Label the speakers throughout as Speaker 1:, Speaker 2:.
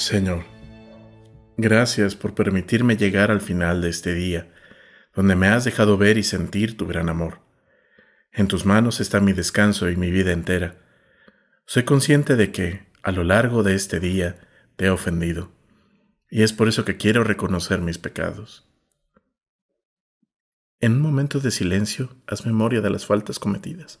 Speaker 1: Señor, gracias por permitirme llegar al final de este día, donde me has dejado ver y sentir tu gran amor. En tus manos está mi descanso y mi vida entera. Soy consciente de que, a lo largo de este día, te he ofendido, y es por eso que quiero reconocer mis pecados. En un momento de silencio, haz memoria de las faltas cometidas.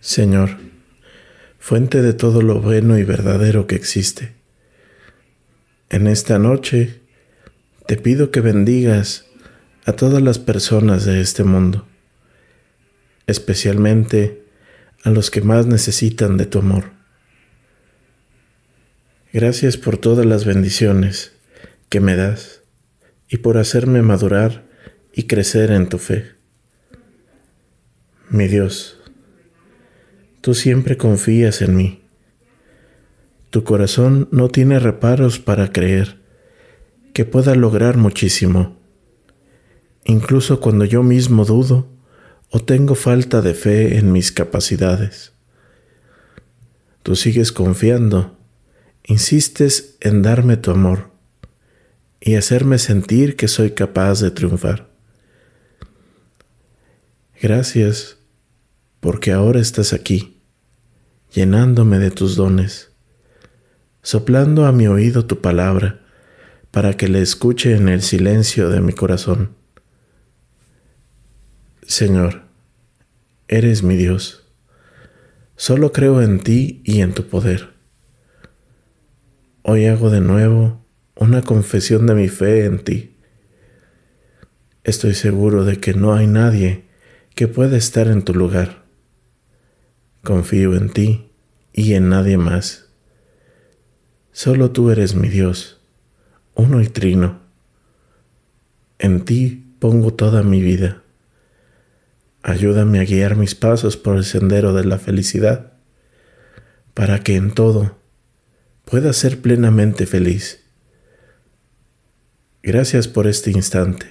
Speaker 1: Señor, fuente de todo lo bueno y verdadero que existe. En esta noche te pido que bendigas a todas las personas de este mundo, especialmente a los que más necesitan de tu amor. Gracias por todas las bendiciones que me das y por hacerme madurar y crecer en tu fe. Mi Dios, Tú siempre confías en mí. Tu corazón no tiene reparos para creer que pueda lograr muchísimo. Incluso cuando yo mismo dudo o tengo falta de fe en mis capacidades. Tú sigues confiando, insistes en darme tu amor y hacerme sentir que soy capaz de triunfar. Gracias porque ahora estás aquí llenándome de tus dones, soplando a mi oído tu palabra, para que le escuche en el silencio de mi corazón. Señor, eres mi Dios. Solo creo en ti y en tu poder. Hoy hago de nuevo una confesión de mi fe en ti. Estoy seguro de que no hay nadie que pueda estar en tu lugar. Confío en ti y en nadie más. Solo tú eres mi Dios, uno y trino. En ti pongo toda mi vida. Ayúdame a guiar mis pasos por el sendero de la felicidad, para que en todo pueda ser plenamente feliz. Gracias por este instante.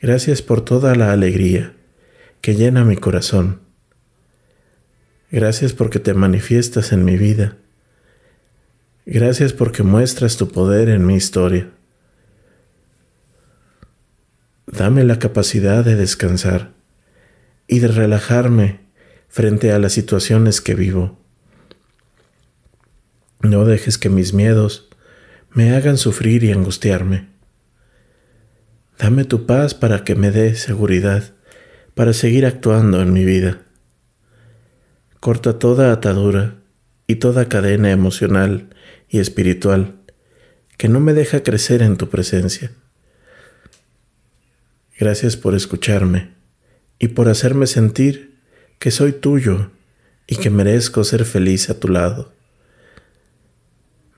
Speaker 1: Gracias por toda la alegría que llena mi corazón Gracias porque te manifiestas en mi vida. Gracias porque muestras tu poder en mi historia. Dame la capacidad de descansar y de relajarme frente a las situaciones que vivo. No dejes que mis miedos me hagan sufrir y angustiarme. Dame tu paz para que me dé seguridad para seguir actuando en mi vida corta toda atadura y toda cadena emocional y espiritual que no me deja crecer en tu presencia. Gracias por escucharme y por hacerme sentir que soy tuyo y que merezco ser feliz a tu lado.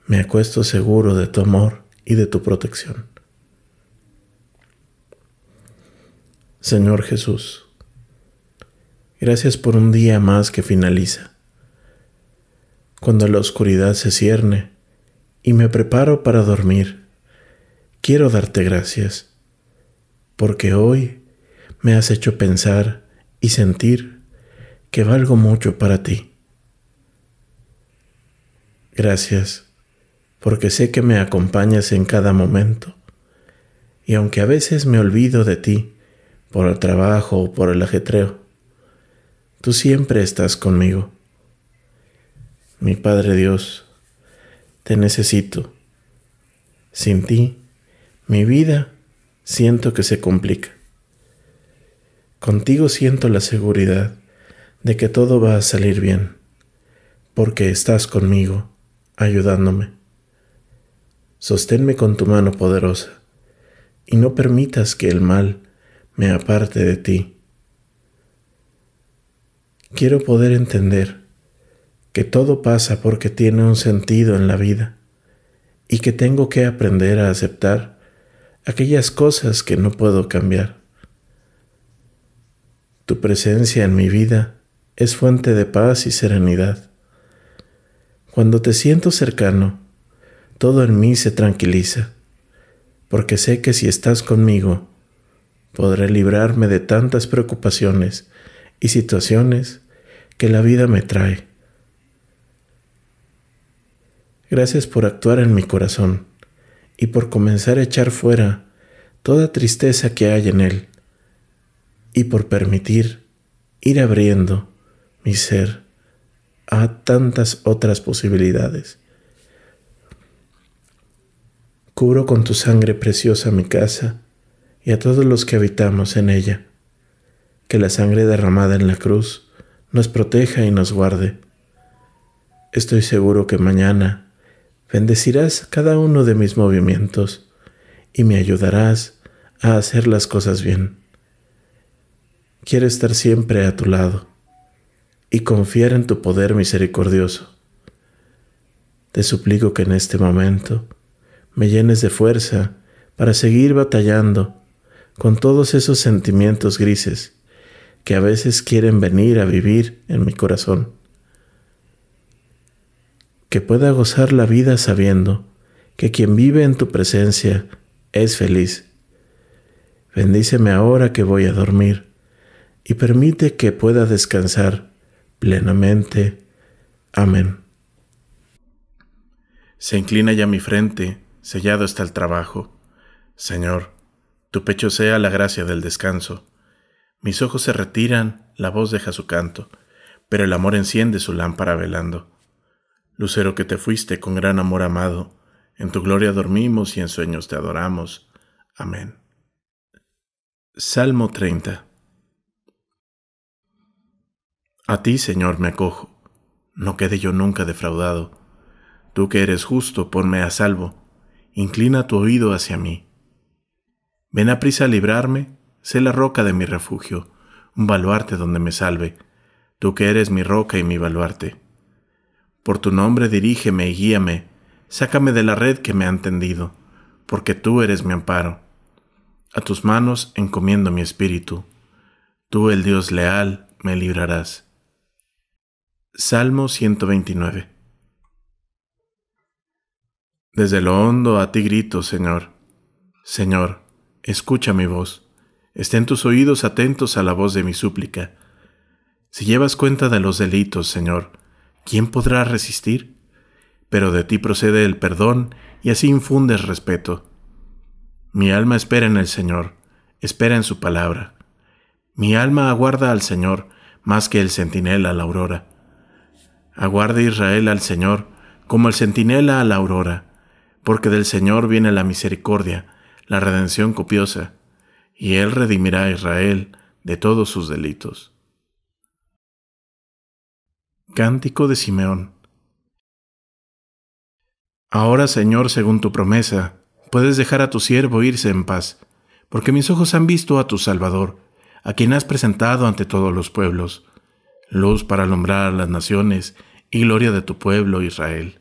Speaker 1: Me acuesto seguro de tu amor y de tu protección. Señor Jesús, Gracias por un día más que finaliza. Cuando la oscuridad se cierne y me preparo para dormir, quiero darte gracias, porque hoy me has hecho pensar y sentir que valgo mucho para ti. Gracias, porque sé que me acompañas en cada momento, y aunque a veces me olvido de ti por el trabajo o por el ajetreo, tú siempre estás conmigo. Mi Padre Dios, te necesito. Sin ti, mi vida siento que se complica. Contigo siento la seguridad de que todo va a salir bien, porque estás conmigo, ayudándome. Sosténme con tu mano poderosa, y no permitas que el mal me aparte de ti quiero poder entender que todo pasa porque tiene un sentido en la vida y que tengo que aprender a aceptar aquellas cosas que no puedo cambiar. Tu presencia en mi vida es fuente de paz y serenidad. Cuando te siento cercano, todo en mí se tranquiliza, porque sé que si estás conmigo, podré librarme de tantas preocupaciones y situaciones que la vida me trae. Gracias por actuar en mi corazón y por comenzar a echar fuera toda tristeza que hay en él y por permitir ir abriendo mi ser a tantas otras posibilidades. Cubro con tu sangre preciosa mi casa y a todos los que habitamos en ella, que la sangre derramada en la cruz nos proteja y nos guarde. Estoy seguro que mañana bendecirás cada uno de mis movimientos y me ayudarás a hacer las cosas bien. Quiero estar siempre a tu lado y confiar en tu poder misericordioso. Te suplico que en este momento me llenes de fuerza para seguir batallando con todos esos sentimientos grises que a veces quieren venir a vivir en mi corazón. Que pueda gozar la vida sabiendo que quien vive en tu presencia es feliz. Bendíceme ahora que voy a dormir y permite que pueda descansar plenamente. Amén. Se inclina ya mi frente, sellado está el trabajo. Señor, tu pecho sea la gracia del descanso mis ojos se retiran, la voz deja su canto, pero el amor enciende su lámpara velando. Lucero que te fuiste con gran amor amado, en tu gloria dormimos y en sueños te adoramos. Amén. Salmo 30 A ti, Señor, me acojo, no quede yo nunca defraudado. Tú que eres justo, ponme a salvo, inclina tu oído hacia mí. Ven a prisa a librarme, sé la roca de mi refugio, un baluarte donde me salve, tú que eres mi roca y mi baluarte. Por tu nombre dirígeme y guíame, sácame de la red que me han tendido, porque tú eres mi amparo. A tus manos encomiendo mi espíritu, tú el Dios leal me librarás. Salmo 129 Desde lo hondo a ti grito, Señor. Señor, escucha mi voz estén tus oídos atentos a la voz de mi súplica. Si llevas cuenta de los delitos, Señor, ¿quién podrá resistir? Pero de ti procede el perdón y así infundes respeto. Mi alma espera en el Señor, espera en su palabra. Mi alma aguarda al Señor más que el centinela a la aurora. Aguarda Israel al Señor como el centinela a la aurora, porque del Señor viene la misericordia, la redención copiosa y él redimirá a Israel de todos sus delitos. Cántico de Simeón. Ahora, Señor, según tu promesa, puedes dejar a tu siervo irse en paz, porque mis ojos han visto a tu Salvador, a quien has presentado ante todos los pueblos, luz para alumbrar a las naciones y gloria de tu pueblo Israel.